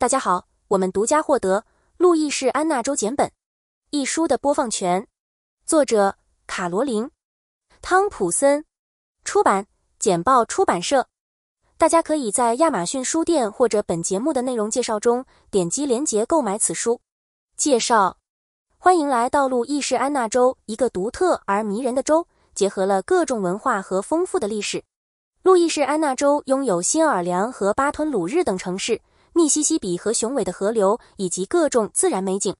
大家好，我们独家获得《路易士安那州简本》一书的播放权，作者卡罗琳·汤普森，出版简报出版社。大家可以在亚马逊书店或者本节目的内容介绍中点击链接购买此书。介绍：欢迎来到路易士安那州，一个独特而迷人的州，结合了各种文化和丰富的历史。路易士安那州拥有新奥尔良和巴吞鲁日等城市。密西西比和雄伟的河流，以及各种自然美景。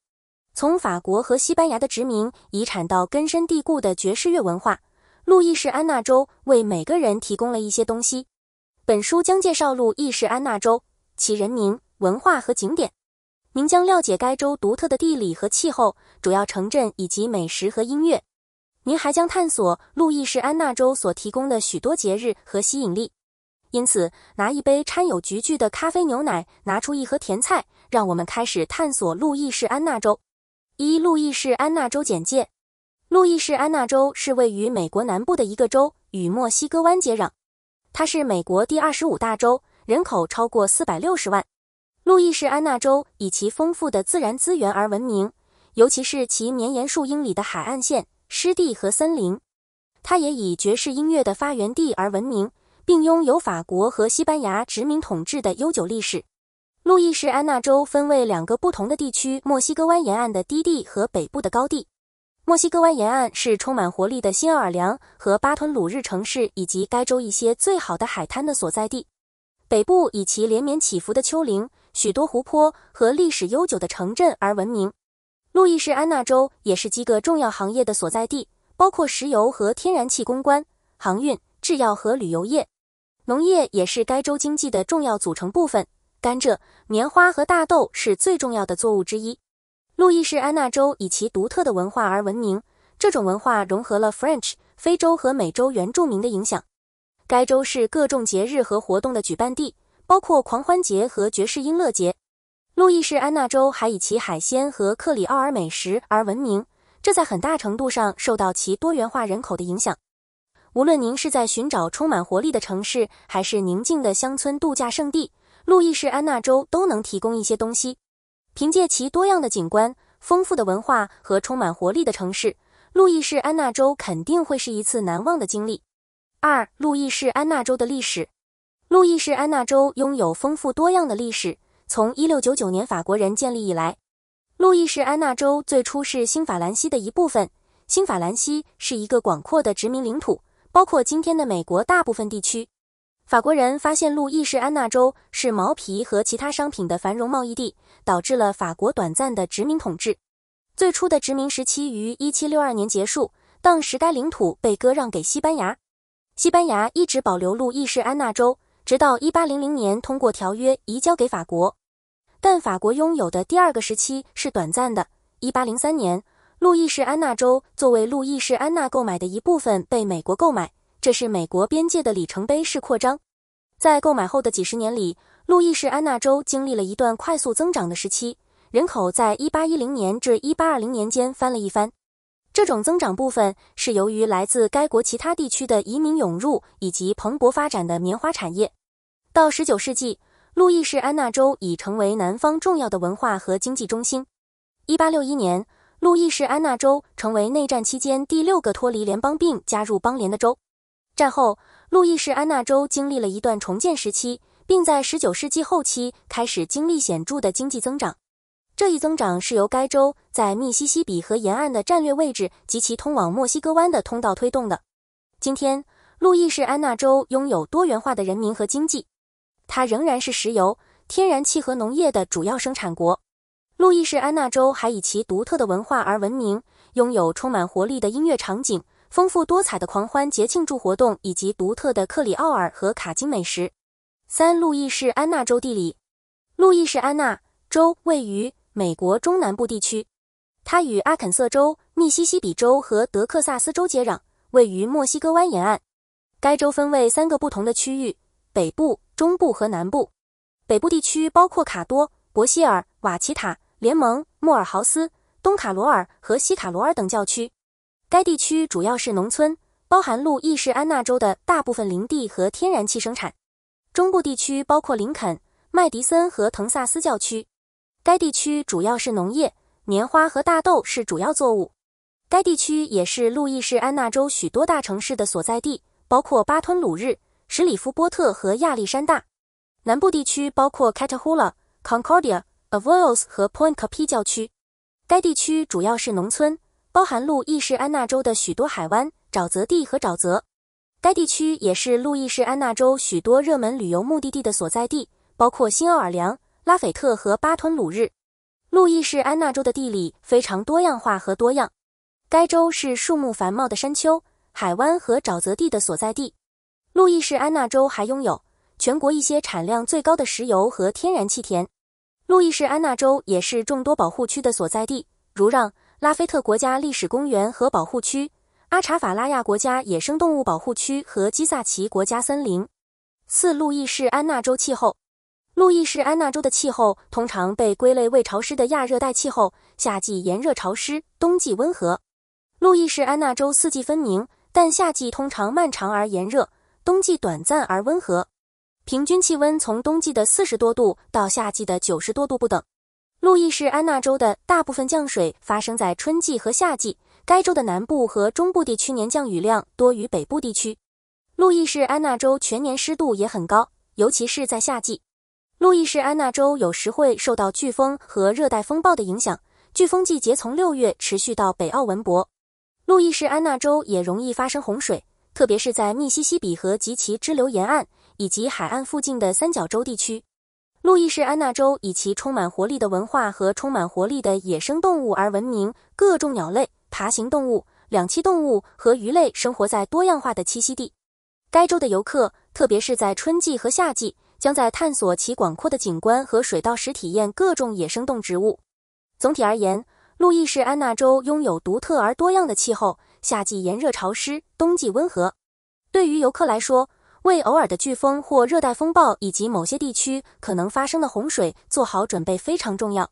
从法国和西班牙的殖民遗产到根深蒂固的爵士乐文化，路易士安那州为每个人提供了一些东西。本书将介绍路易士安那州、其人民、文化和景点。您将了解该州独特的地理和气候、主要城镇以及美食和音乐。您还将探索路易士安那州所提供的许多节日和吸引力。因此，拿一杯掺有菊苣的咖啡牛奶，拿出一盒甜菜，让我们开始探索路易士安那州。一路易士安那州简介：路易士安那州是位于美国南部的一个州，与墨西哥湾接壤。它是美国第二十五大州，人口超过四百六十万。路易士安那州以其丰富的自然资源而闻名，尤其是其绵延数英里的海岸线、湿地和森林。它也以爵士音乐的发源地而闻名。并拥有法国和西班牙殖民统治的悠久历史。路易士安那州分为两个不同的地区：墨西哥湾沿岸的低地和北部的高地。墨西哥湾沿岸是充满活力的新奥尔良和巴吞鲁日城市以及该州一些最好的海滩的所在地。北部以其连绵起伏的丘陵、许多湖泊和历史悠久的城镇而闻名。路易士安那州也是几个重要行业的所在地，包括石油和天然气、公关、航运、制药和旅游业。农业也是该州经济的重要组成部分，甘蔗、棉花和大豆是最重要的作物之一。路易士安那州以其独特的文化而闻名，这种文化融合了 French、非洲和美洲原住民的影响。该州是各种节日和活动的举办地，包括狂欢节和爵士音乐节。路易士安那州还以其海鲜和克里奥尔美食而闻名，这在很大程度上受到其多元化人口的影响。无论您是在寻找充满活力的城市，还是宁静的乡村度假胜地，路易士安那州都能提供一些东西。凭借其多样的景观、丰富的文化和充满活力的城市，路易士安那州肯定会是一次难忘的经历。二、路易士安那州的历史。路易士安那州拥有丰富多样的历史。从一六九九年法国人建立以来，路易士安那州最初是新法兰西的一部分。新法兰西是一个广阔的殖民领土。包括今天的美国大部分地区，法国人发现路易士安那州是毛皮和其他商品的繁荣贸易地，导致了法国短暂的殖民统治。最初的殖民时期于1762年结束，当时该领土被割让给西班牙。西班牙一直保留路易士安那州，直到1800年通过条约移交给法国。但法国拥有的第二个时期是短暂的，1803年。路易士安那州作为路易士安那购买的一部分被美国购买，这是美国边界的里程碑式扩张。在购买后的几十年里，路易士安那州经历了一段快速增长的时期，人口在1810年至1820年间翻了一番。这种增长部分是由于来自该国其他地区的移民涌入以及蓬勃发展的棉花产业。到19世纪，路易士安那州已成为南方重要的文化和经济中心。1861年。路易士安那州成为内战期间第六个脱离联邦并加入邦联的州。战后，路易士安那州经历了一段重建时期，并在19世纪后期开始经历显著的经济增长。这一增长是由该州在密西西比河沿岸的战略位置及其通往墨西哥湾的通道推动的。今天，路易士安那州拥有多元化的人民和经济，它仍然是石油、天然气和农业的主要生产国。路易士安那州还以其独特的文化而闻名，拥有充满活力的音乐场景、丰富多彩的狂欢节庆祝活动以及独特的克里奥尔和卡金美食。三、路易士安那州地理，路易士安那州位于美国中南部地区，它与阿肯色州、密西西比州和德克萨斯州接壤，位于墨西哥湾沿岸。该州分为三个不同的区域：北部、中部和南部。北部地区包括卡多、博希尔、瓦奇塔。联盟、莫尔豪斯、东卡罗尔和西卡罗尔等教区。该地区主要是农村，包含路易士安那州的大部分林地和天然气生产。中部地区包括林肯、麦迪森和腾萨斯教区。该地区主要是农业，棉花和大豆是主要作物。该地区也是路易士安那州许多大城市的所在地，包括巴吞鲁日、史里夫波特和亚历山大。南部地区包括 Catahoula Concordia、、a v o y e l s 和 p o i n t c o p i e 教区，该地区主要是农村，包含路易士安那州的许多海湾、沼泽地和沼泽。该地区也是路易士安那州许多热门旅游目的地的所在地，包括新奥尔良、拉斐特和巴吞鲁日。路易士安那州的地理非常多样化和多样，该州是树木繁茂的山丘、海湾和沼泽地的所在地。路易士安那州还拥有全国一些产量最高的石油和天然气田。路易士安那州也是众多保护区的所在地，如让拉菲特国家历史公园和保护区、阿查法拉亚国家野生动物保护区和基萨奇国家森林。四、路易士安那州气候。路易士安那州的气候通常被归类为潮湿的亚热带气候，夏季炎热潮湿，冬季温和。路易士安那州四季分明，但夏季通常漫长而炎热，冬季短暂而温和。平均气温从冬季的四十多度到夏季的九十多度不等。路易士安那州的大部分降水发生在春季和夏季。该州的南部和中部地区年降雨量多于北部地区。路易士安那州全年湿度也很高，尤其是在夏季。路易士安那州有时会受到飓风和热带风暴的影响，飓风季节从六月持续到北奥文博。路易士安那州也容易发生洪水，特别是在密西西比河及其支流沿岸。以及海岸附近的三角洲地区，路易士安那州以其充满活力的文化和充满活力的野生动物而闻名。各种鸟类、爬行动物、两栖动物和鱼类生活在多样化的栖息地。该州的游客，特别是在春季和夏季，将在探索其广阔的景观和水道时体验各种野生动植物。总体而言，路易士安那州拥有独特而多样的气候：夏季炎热潮湿，冬季温和。对于游客来说，为偶尔的飓风或热带风暴，以及某些地区可能发生的洪水做好准备非常重要。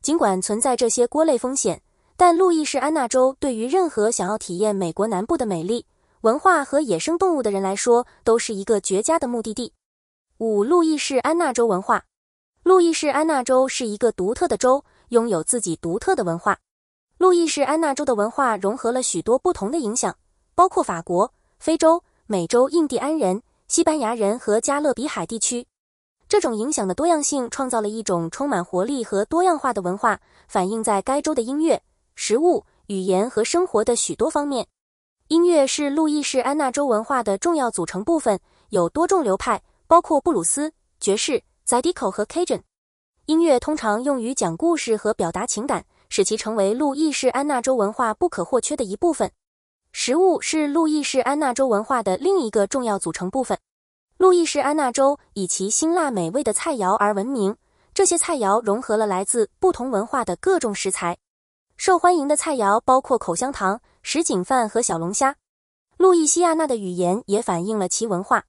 尽管存在这些锅类风险，但路易士安那州对于任何想要体验美国南部的美丽文化和野生动物的人来说，都是一个绝佳的目的地。五、路易士安那州文化。路易士安那州是一个独特的州，拥有自己独特的文化。路易士安那州的文化融合了许多不同的影响，包括法国、非洲、美洲印第安人。西班牙人和加勒比海地区，这种影响的多样性创造了一种充满活力和多样化的文化，反映在该州的音乐、食物、语言和生活的许多方面。音乐是路易士安那州文化的重要组成部分，有多种流派，包括布鲁斯、爵士、z y d i c o 和 Cajun。音乐通常用于讲故事和表达情感，使其成为路易士安那州文化不可或缺的一部分。食物是路易士安那州文化的另一个重要组成部分。路易士安那州以其辛辣美味的菜肴而闻名，这些菜肴融合了来自不同文化的各种食材。受欢迎的菜肴包括口香糖、什锦饭和小龙虾。路易西亚那的语言也反映了其文化，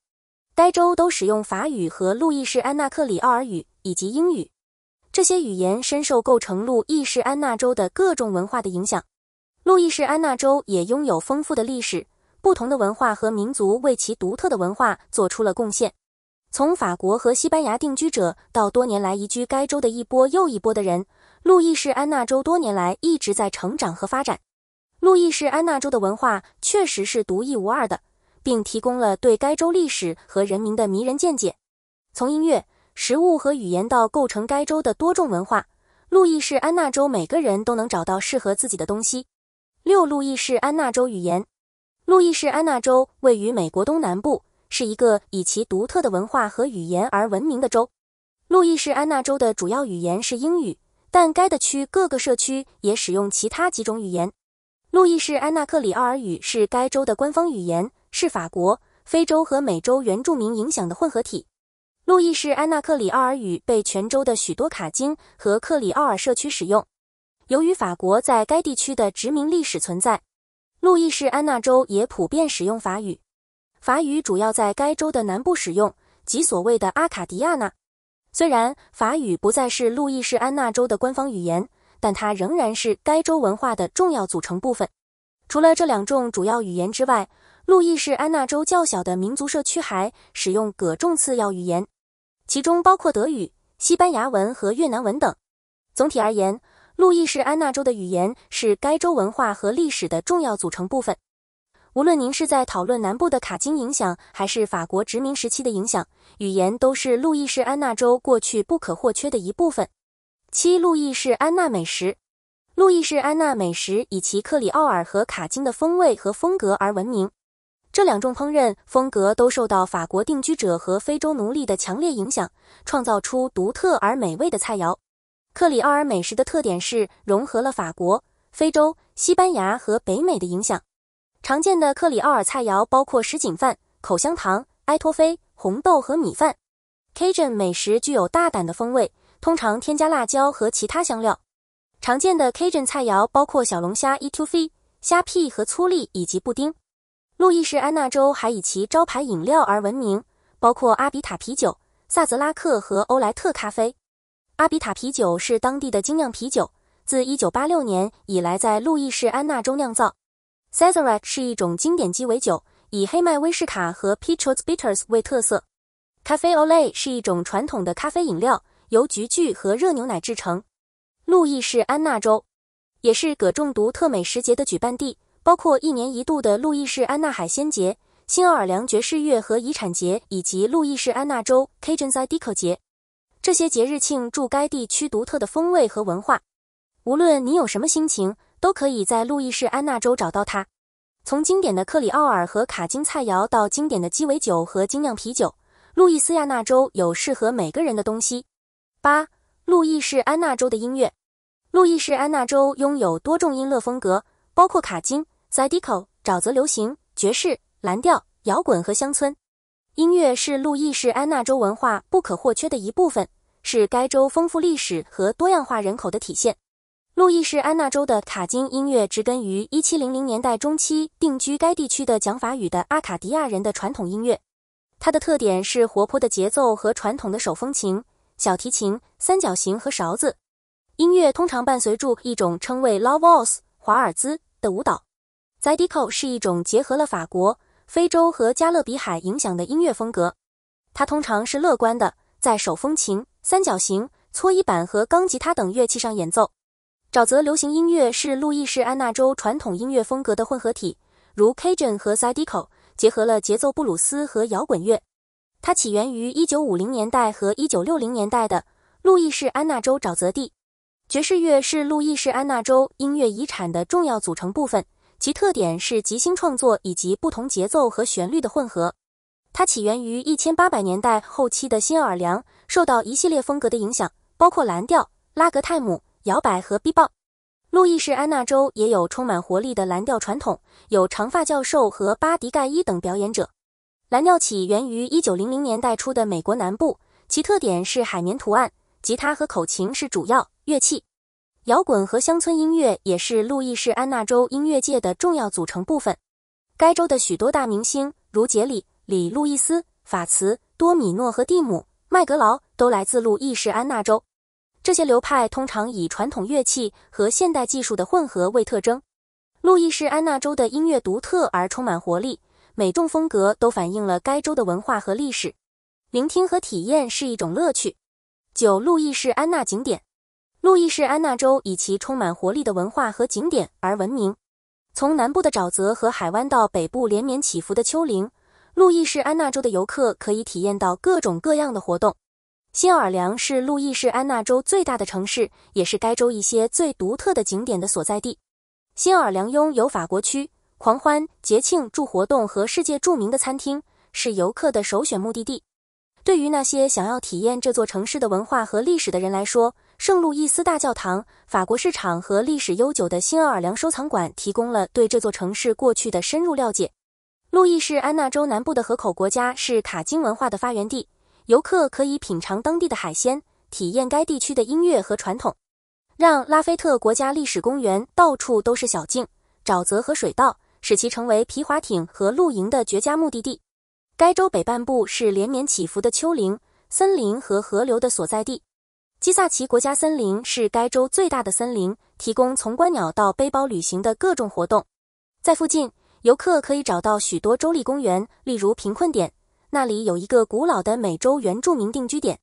该州都使用法语和路易士安那克里奥尔语以及英语，这些语言深受构成路易士安那州的各种文化的影响。路易士安那州也拥有丰富的历史，不同的文化和民族为其独特的文化做出了贡献。从法国和西班牙定居者到多年来移居该州的一波又一波的人，路易士安那州多年来一直在成长和发展。路易士安那州的文化确实是独一无二的，并提供了对该州历史和人民的迷人见解。从音乐、食物和语言到构成该州的多种文化，路易士安那州每个人都能找到适合自己的东西。六路易士安那州语言。路易士安那州位于美国东南部，是一个以其独特的文化和语言而闻名的州。路易士安那州的主要语言是英语，但该的区各个社区也使用其他几种语言。路易士安纳克里奥尔语是该州的官方语言，是法国、非洲和美洲原住民影响的混合体。路易士安纳克里奥尔语被全州的许多卡金和克里奥尔社区使用。由于法国在该地区的殖民历史存在，路易士安那州也普遍使用法语。法语主要在该州的南部使用，即所谓的阿卡迪亚纳。虽然法语不再是路易士安那州的官方语言，但它仍然是该州文化的重要组成部分。除了这两种主要语言之外，路易士安那州较小的民族社区还使用各种次要语言，其中包括德语、西班牙文和越南文等。总体而言，路易士安那州的语言是该州文化和历史的重要组成部分。无论您是在讨论南部的卡金影响，还是法国殖民时期的影响，语言都是路易士安那州过去不可或缺的一部分。七路易士安那美食，路易士安那美食以其克里奥尔和卡金的风味和风格而闻名。这两种烹饪风格都受到法国定居者和非洲奴隶的强烈影响，创造出独特而美味的菜肴。克里奥尔美食的特点是融合了法国、非洲、西班牙和北美的影响。常见的克里奥尔菜肴包括什锦饭、口香糖、埃托菲、红豆和米饭。Cajun 美食具有大胆的风味，通常添加辣椒和其他香料。常见的 Cajun 菜肴包括小龙虾、Etouffee、虾皮和粗粒，以及布丁。路易士安那州还以其招牌饮料而闻名，包括阿比塔啤酒、萨泽拉克和欧莱特咖啡。阿比塔啤酒是当地的精酿啤酒，自1986年以来在路易士安那州酿造。c a z e r a c 是一种经典鸡尾酒，以黑麦威士卡和 Peaches Bitters 为特色。咖啡 o l a y 是一种传统的咖啡饮料，由菊苣和热牛奶制成。路易士安那州也是葛中独特美食节的举办地，包括一年一度的路易士安那海鲜节、新奥尔良爵士乐和遗产节，以及路易士安那州 Cajun z y d i c o 节。这些节日庆祝该地区独特的风味和文化。无论你有什么心情，都可以在路易士安那州找到它。从经典的克里奥尔和卡金菜肴到经典的鸡尾酒和精酿啤酒，路易斯亚纳州有适合每个人的东西。八，路易士安那州的音乐。路易士安那州拥有多种音乐风格，包括卡金、赛迪 o 沼泽流行、爵士、蓝调、摇滚和乡村。音乐是路易士安那州文化不可或缺的一部分，是该州丰富历史和多样化人口的体现。路易士安那州的卡金音乐植根于一七零零年代中期定居该地区的讲法语的阿卡迪亚人的传统音乐，它的特点是活泼的节奏和传统的手风琴、小提琴、三角形和勺子。音乐通常伴随住一种称为 “lo v a l s 华尔兹的舞蹈。Zydeco 是一种结合了法国。非洲和加勒比海影响的音乐风格，它通常是乐观的，在手风琴、三角形、搓衣板和钢吉他等乐器上演奏。沼泽流行音乐是路易士安那州传统音乐风格的混合体，如 Cajun 和 Zydeco，结合了节奏布鲁斯和摇滚乐。它起源于1950年代和1960年代的路易士安那州沼泽地。爵士乐是路易士安那州音乐遗产的重要组成部分。其特点是即兴创作以及不同节奏和旋律的混合。它起源于1800年代后期的新奥尔良，受到一系列风格的影响，包括蓝调、拉格泰姆、摇摆和 B 棒。路易士安那州也有充满活力的蓝调传统，有长发教授和巴迪盖伊等表演者。蓝调起源于1900年代初的美国南部，其特点是海绵图案，吉他和口琴是主要乐器。摇滚和乡村音乐也是路易士安那州音乐界的重要组成部分。该州的许多大明星，如杰里·里·路易斯、法茨、多米诺和蒂姆·麦格劳，都来自路易士安那州。这些流派通常以传统乐器和现代技术的混合为特征。路易士安那州的音乐独特而充满活力，每种风格都反映了该州的文化和历史。聆听和体验是一种乐趣。九，路易士安那景点。路易士安那州以其充满活力的文化和景点而闻名。从南部的沼泽和海湾到北部连绵起伏的丘陵，路易士安那州的游客可以体验到各种各样的活动。新奥尔良是路易士安那州最大的城市，也是该州一些最独特的景点的所在地。新奥尔良拥有法国区狂欢节庆、祝活动和世界著名的餐厅，是游客的首选目的地。对于那些想要体验这座城市的文化和历史的人来说，圣路易斯大教堂、法国市场和历史悠久的新奥尔良收藏馆提供了对这座城市过去的深入了解。路易士安那州南部的河口国家是卡金文化的发源地，游客可以品尝当地的海鲜，体验该地区的音乐和传统。让拉菲特国家历史公园到处都是小径、沼泽和水道，使其成为皮划艇和露营的绝佳目的地。该州北半部是连绵起伏的丘陵、森林和河流的所在地。基萨奇国家森林是该州最大的森林，提供从观鸟到背包旅行的各种活动。在附近，游客可以找到许多州立公园，例如贫困点，那里有一个古老的美洲原住民定居点。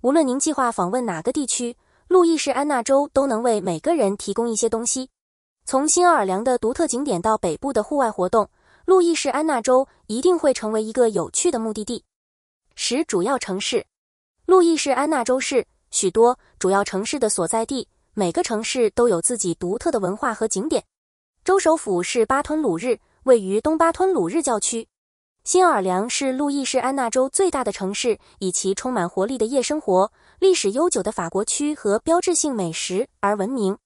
无论您计划访问哪个地区，路易士安那州都能为每个人提供一些东西，从新奥尔良的独特景点到北部的户外活动，路易士安那州一定会成为一个有趣的目的地。十主要城市，路易士安那州市许多主要城市的所在地，每个城市都有自己独特的文化和景点。州首府是巴吞鲁日，位于东巴吞鲁日教区。新奥尔良是路易士安那州最大的城市，以其充满活力的夜生活、历史悠久的法国区和标志性美食而闻名。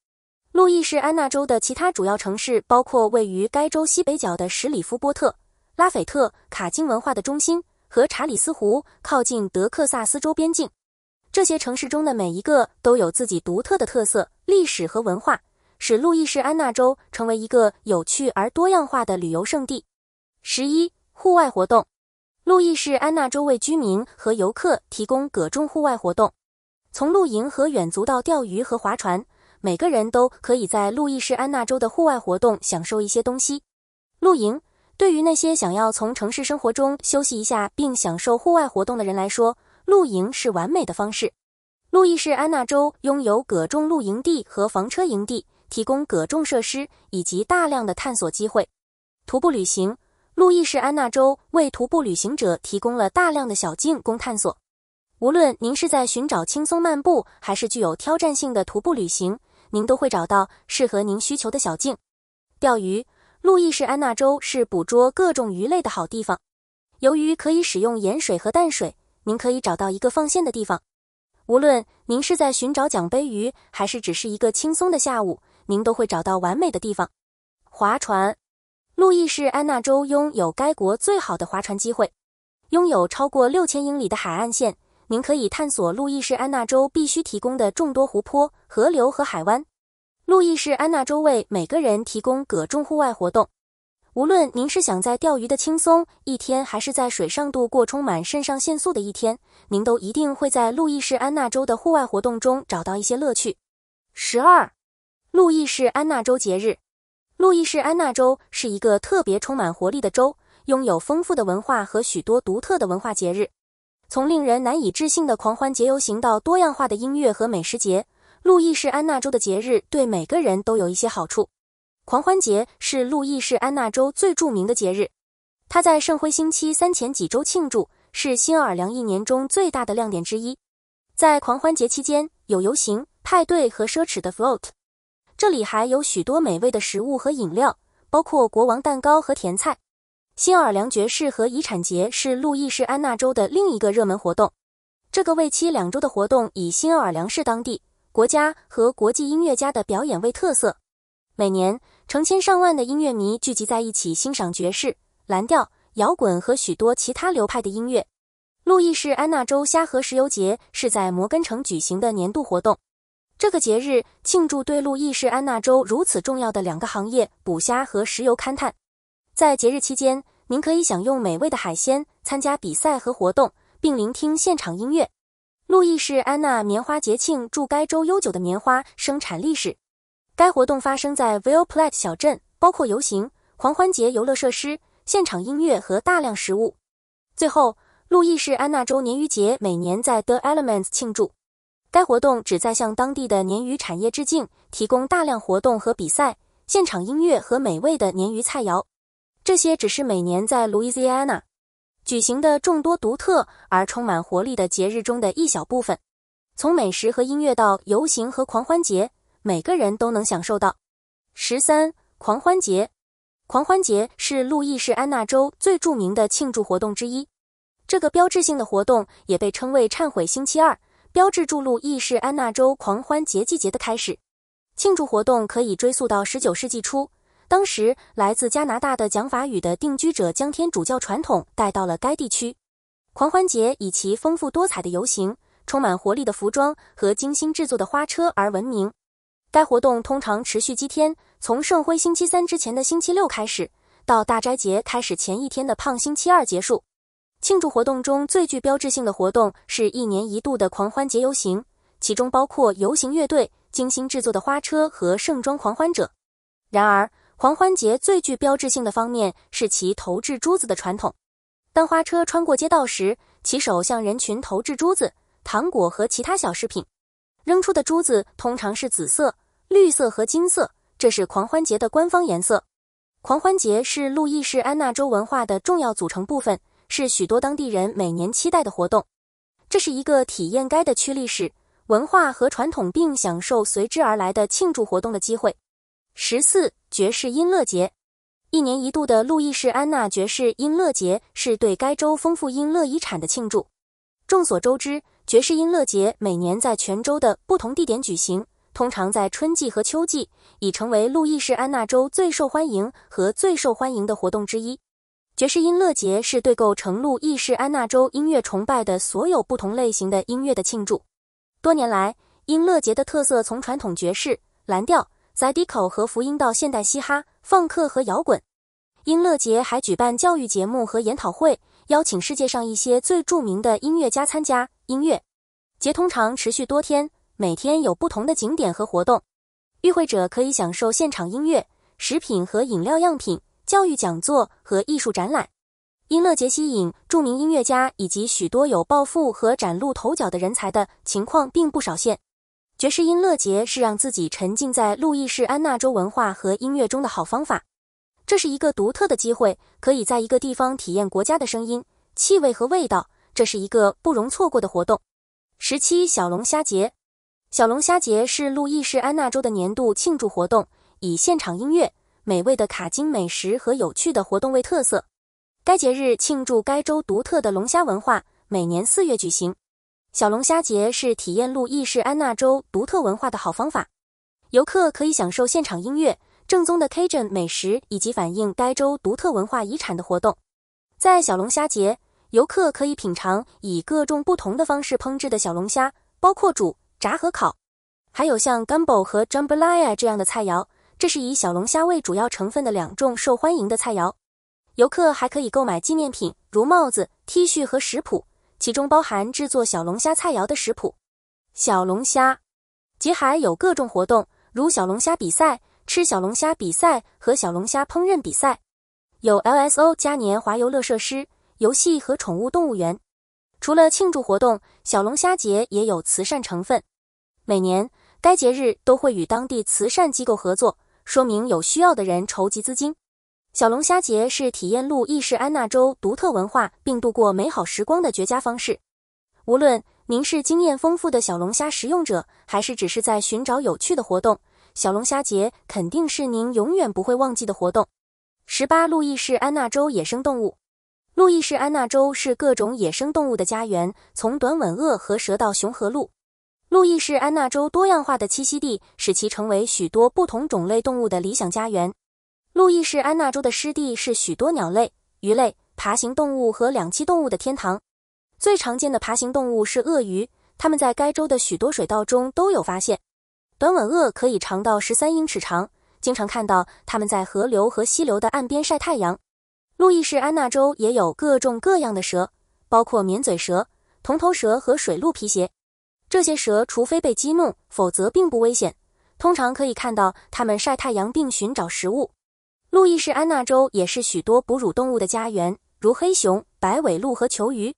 路易士安那州的其他主要城市包括位于该州西北角的什里夫波特、拉斐特、卡金文化的中心和查理斯湖，靠近德克萨斯州边境。这些城市中的每一个都有自己独特的特色、历史和文化，使路易士安那州成为一个有趣而多样化的旅游胜地。十一、户外活动。路易士安那州为居民和游客提供各种户外活动，从露营和远足到钓鱼和划船，每个人都可以在路易士安那州的户外活动享受一些东西。露营对于那些想要从城市生活中休息一下并享受户外活动的人来说。露营是完美的方式。路易士安那州拥有各种露营地和房车营地，提供各种设施以及大量的探索机会。徒步旅行，路易士安那州为徒步旅行者提供了大量的小径供探索。无论您是在寻找轻松漫步，还是具有挑战性的徒步旅行，您都会找到适合您需求的小径。钓鱼，路易士安那州是捕捉各种鱼类的好地方。由于可以使用盐水和淡水。您可以找到一个放线的地方。无论您是在寻找奖杯鱼，还是只是一个轻松的下午，您都会找到完美的地方。划船，路易士安那州拥有该国最好的划船机会，拥有超过六千英里的海岸线。您可以探索路易士安那州必须提供的众多湖泊、河流和海湾。路易士安那州为每个人提供各种户外活动。无论您是想在钓鱼的轻松一天，还是在水上度过充满肾上腺素的一天，您都一定会在路易士安那州的户外活动中找到一些乐趣。十二，路易士安那州节日。路易士安那州是一个特别充满活力的州，拥有丰富的文化和许多独特的文化节日。从令人难以置信的狂欢节游行到多样化的音乐和美食节，路易士安那州的节日对每个人都有一些好处。狂欢节是路易士安那州最著名的节日，它在圣辉星期三前几周庆祝，是新奥尔良一年中最大的亮点之一。在狂欢节期间，有游行、派对和奢侈的 float。这里还有许多美味的食物和饮料，包括国王蛋糕和甜菜。新奥尔良爵士和遗产节是路易士安那州的另一个热门活动。这个为期两周的活动以新奥尔良市当地、国家和国际音乐家的表演为特色，每年。成千上万的音乐迷聚集在一起，欣赏爵士、蓝调、摇滚和许多其他流派的音乐。路易士安那州虾和石油节是在摩根城举行的年度活动。这个节日庆祝对路易士安那州如此重要的两个行业——捕虾和石油勘探。在节日期间，您可以享用美味的海鲜，参加比赛和活动，并聆听现场音乐。路易士安那棉花节庆祝该州悠久的棉花生产历史。该活动发生在 v i l l a t t e 小镇，包括游行、狂欢节、游乐设施、现场音乐和大量食物。最后，路易士安那州鲶鱼节每年在 The Elements 庆祝。该活动旨在向当地的鲶鱼产业致敬，提供大量活动和比赛、现场音乐和美味的鲶鱼菜肴。这些只是每年在 Louisiana 举行的众多独特而充满活力的节日中的一小部分，从美食和音乐到游行和狂欢节。每个人都能享受到。十三狂欢节，狂欢节是路易士安那州最著名的庆祝活动之一。这个标志性的活动也被称为忏悔星期二，标志着路易士安那州狂欢节季节的开始。庆祝活动可以追溯到十九世纪初，当时来自加拿大的讲法语的定居者将天主教传统带到了该地区。狂欢节以其丰富多彩的游行、充满活力的服装和精心制作的花车而闻名。该活动通常持续几天，从圣辉星期三之前的星期六开始，到大斋节开始前一天的胖星期二结束。庆祝活动中最具标志性的活动是一年一度的狂欢节游行，其中包括游行乐队、精心制作的花车和盛装狂欢者。然而，狂欢节最具标志性的方面是其投掷珠子的传统。当花车穿过街道时，骑手向人群投掷珠子、糖果和其他小饰品。扔出的珠子通常是紫色。绿色和金色，这是狂欢节的官方颜色。狂欢节是路易士安那州文化的重要组成部分，是许多当地人每年期待的活动。这是一个体验该的区历史文化和传统，并享受随之而来的庆祝活动的机会。十四爵士音乐节，一年一度的路易士安那爵士音乐节是对该州丰富音乐遗产的庆祝。众所周知，爵士音乐节每年在全州的不同地点举行。通常在春季和秋季，已成为路易士安那州最受欢迎和最受欢迎的活动之一。爵士音乐节是对构成路易士安那州音乐崇拜的所有不同类型的音乐的庆祝。多年来，音乐节的特色从传统爵士、蓝调、宅迪 o 和福音到现代嘻哈、放克和摇滚。音乐节还举办教育节目和研讨会，邀请世界上一些最著名的音乐家参加。音乐节通常持续多天。每天有不同的景点和活动，与会者可以享受现场音乐、食品和饮料样品、教育讲座和艺术展览。音乐节吸引著名音乐家以及许多有抱负和崭露头角的人才的情况并不少见。爵士音乐节是让自己沉浸在路易士安那州文化和音乐中的好方法。这是一个独特的机会，可以在一个地方体验国家的声音、气味和味道。这是一个不容错过的活动。十七小龙虾节。小龙虾节是路易士安那州的年度庆祝活动，以现场音乐、美味的卡金美食和有趣的活动为特色。该节日庆祝该州独特的龙虾文化，每年四月举行。小龙虾节是体验路易士安那州独特文化的好方法。游客可以享受现场音乐、正宗的 Cajun 美食以及反映该州独特文化遗产的活动。在小龙虾节，游客可以品尝以各种不同的方式烹制的小龙虾，包括煮。炸和烤，还有像 g u m b o 和 j a m b a l a y a 这样的菜肴，这是以小龙虾为主要成分的两种受欢迎的菜肴。游客还可以购买纪念品，如帽子、T 恤和食谱，其中包含制作小龙虾菜肴的食谱。小龙虾节还有各种活动，如小龙虾比赛、吃小龙虾比赛和小龙虾烹饪比赛。有 L S O 嘉年华游乐设施、游戏和宠物动物园。除了庆祝活动，小龙虾节也有慈善成分。每年，该节日都会与当地慈善机构合作，说明有需要的人筹集资金。小龙虾节是体验路易士安那州独特文化并度过美好时光的绝佳方式。无论您是经验丰富的小龙虾食用者，还是只是在寻找有趣的活动，小龙虾节肯定是您永远不会忘记的活动。十八，路易士安那州野生动物。路易士安那州是各种野生动物的家园，从短吻鳄和蛇到熊和鹿。路易士安那州多样化的栖息地使其成为许多不同种类动物的理想家园。路易士安那州的湿地是许多鸟类、鱼类、爬行动物和两栖动物的天堂。最常见的爬行动物是鳄鱼，它们在该州的许多水道中都有发现。短吻鳄可以长到十三英尺长，经常看到它们在河流和溪流的岸边晒太阳。路易士安那州也有各种各样的蛇，包括扁嘴蛇、铜头蛇和水鹿皮鞋。这些蛇除非被激怒，否则并不危险。通常可以看到它们晒太阳并寻找食物。路易士安那州也是许多哺乳动物的家园，如黑熊、白尾鹿和球鱼。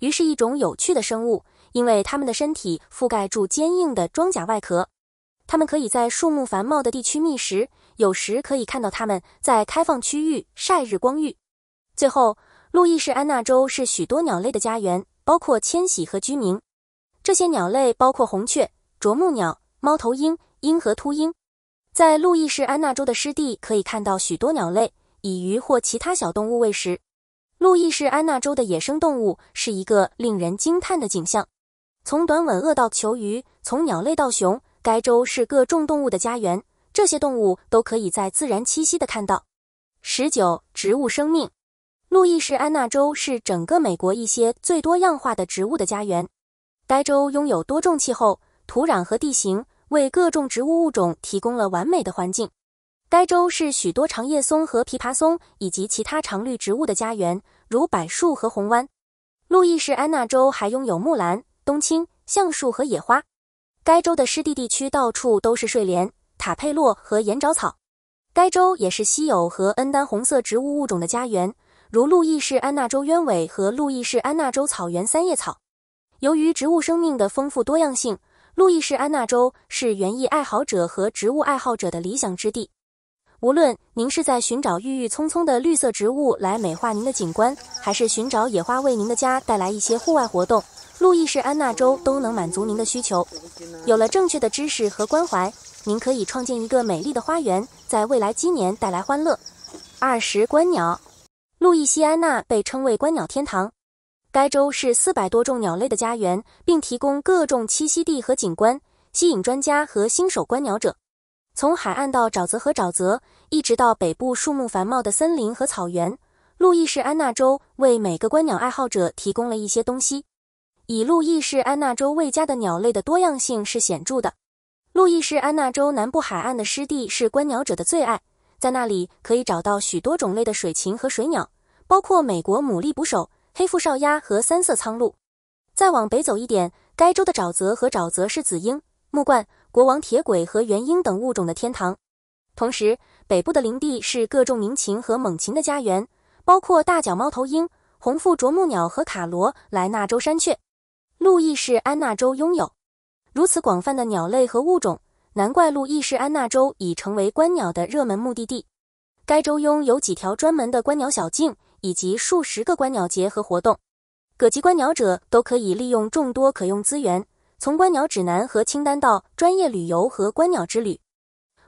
鱼是一种有趣的生物，因为它们的身体覆盖住坚硬的装甲外壳。它们可以在树木繁茂的地区觅食，有时可以看到它们在开放区域晒日光浴。最后，路易士安那州是许多鸟类的家园，包括迁徙和居民。这些鸟类包括红雀、啄木鸟、猫头鹰、鹰和秃鹰。在路易士安那州的湿地可以看到许多鸟类以鱼或其他小动物喂食。路易士安那州的野生动物是一个令人惊叹的景象，从短吻鳄到球鱼，从鸟类到熊，该州是各种动物的家园。这些动物都可以在自然栖息的看到。十九、植物生命。路易士安那州是整个美国一些最多样化的植物的家园。该州拥有多重气候、土壤和地形，为各种植物物种提供了完美的环境。该州是许多长叶松和枇杷松以及其他常绿植物的家园，如柏树和红湾。路易士安那州还拥有木兰、冬青、橡树和野花。该州的湿地地区到处都是睡莲、塔佩洛和盐沼草。该州也是稀有和恩丹红色植物物种的家园，如路易士安那州鸢尾和路易士安那州草原三叶草。由于植物生命的丰富多样性，路易士安那州是园艺爱好者和植物爱好者的理想之地。无论您是在寻找郁郁葱葱的绿色植物来美化您的景观，还是寻找野花为您的家带来一些户外活动，路易士安那州都能满足您的需求。有了正确的知识和关怀，您可以创建一个美丽的花园，在未来几年带来欢乐。二十观鸟，路易西安那被称为观鸟天堂。该州是四百多种鸟类的家园，并提供各种栖息地和景观，吸引专家和新手观鸟者。从海岸到沼泽和沼泽，一直到北部树木繁茂的森林和草原，路易士安那州为每个观鸟爱好者提供了一些东西。以路易士安那州为家的鸟类的多样性是显著的。路易士安那州南部海岸的湿地是观鸟者的最爱，在那里可以找到许多种类的水禽和水鸟，包括美国牡蛎捕手。黑腹少鸭和三色苍鹭。再往北走一点，该州的沼泽和沼泽是紫鹰、木冠、国王铁轨和原鹰等物种的天堂。同时，北部的林地是各种鸣禽和猛禽的家园，包括大脚猫头鹰、红腹啄木鸟和卡罗莱纳州山雀。路易士安纳州拥有如此广泛的鸟类和物种，难怪路易士安纳州已成为观鸟的热门目的地。该州拥有几条专门的观鸟小径。以及数十个观鸟节和活动，各级观鸟者都可以利用众多可用资源，从观鸟指南和清单到专业旅游和观鸟之旅。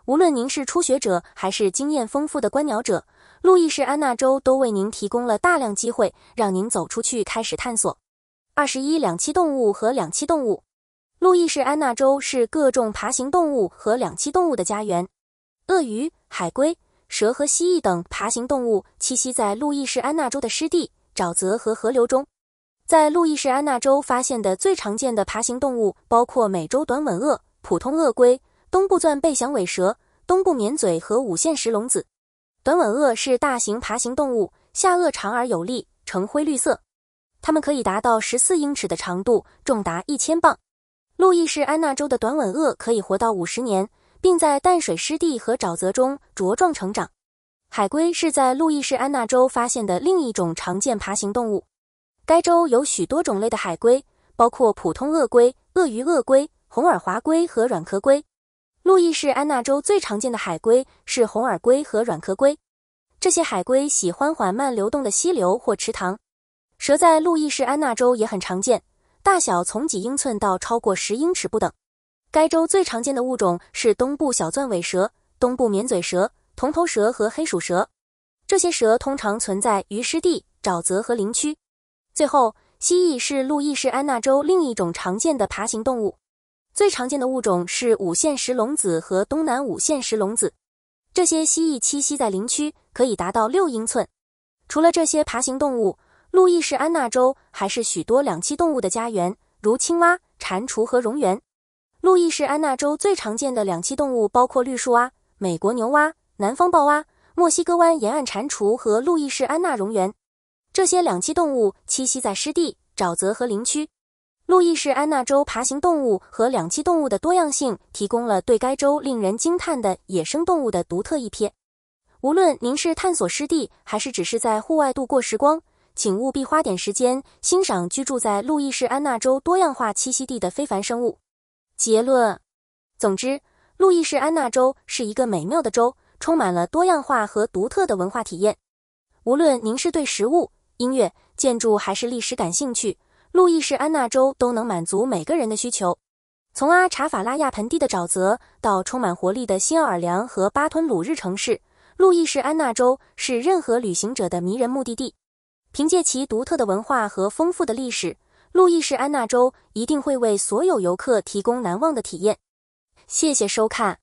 无论您是初学者还是经验丰富的观鸟者，路易士安那州都为您提供了大量机会，让您走出去开始探索。二十一两栖动物和两栖动物，路易士安那州是各种爬行动物和两栖动物的家园，鳄鱼、海龟。蛇和蜥蜴等爬行动物栖息在路易士安那州的湿地、沼泽和河流中。在路易士安那州发现的最常见的爬行动物包括美洲短吻鳄、普通鳄龟、东部钻背响尾蛇、东部扁嘴和五线石龙子。短吻鳄是大型爬行动物，下颚长而有力，呈灰绿色。它们可以达到十四英尺的长度，重达一千磅。路易士安那州的短吻鳄可以活到五十年。并在淡水湿地和沼泽中茁壮成长。海龟是在路易士安那州发现的另一种常见爬行动物。该州有许多种类的海龟，包括普通鳄龟、鳄鱼鳄龟、红耳滑龟和软壳龟。路易士安那州最常见的海龟是红耳龟和软壳龟。这些海龟喜欢缓慢流动的溪流或池塘。蛇在路易士安那州也很常见，大小从几英寸到超过十英尺不等。该州最常见的物种是东部小钻尾蛇、东部扁嘴蛇、铜头蛇和黑鼠蛇。这些蛇通常存在于湿地、沼泽和林区。最后，蜥蜴是路易士安那州另一种常见的爬行动物。最常见的物种是五线石龙子和东南五线石龙子。这些蜥蜴栖息在林区，可以达到六英寸。除了这些爬行动物，路易士安那州还是许多两栖动物的家园，如青蛙、蟾蜍和蝾螈。路易士安那州最常见的两栖动物包括绿树蛙、美国牛蛙、南方豹蛙、墨西哥湾沿岸蟾蜍和路易士安那蝾螈。这些两栖动物栖息在湿地、沼泽和林区。路易士安那州爬行动物和两栖动物的多样性提供了对该州令人惊叹的野生动物的独特一瞥。无论您是探索湿地，还是只是在户外度过时光，请务必花点时间欣赏居住在路易士安那州多样化栖息地的非凡生物。结论：总之，路易士安那州是一个美妙的州，充满了多样化和独特的文化体验。无论您是对食物、音乐、建筑还是历史感兴趣，路易士安那州都能满足每个人的需求。从阿查法拉亚盆地的沼泽到充满活力的新奥尔良和巴吞鲁日城市，路易士安那州是任何旅行者的迷人目的地。凭借其独特的文化和丰富的历史。路易士安那州一定会为所有游客提供难忘的体验。谢谢收看。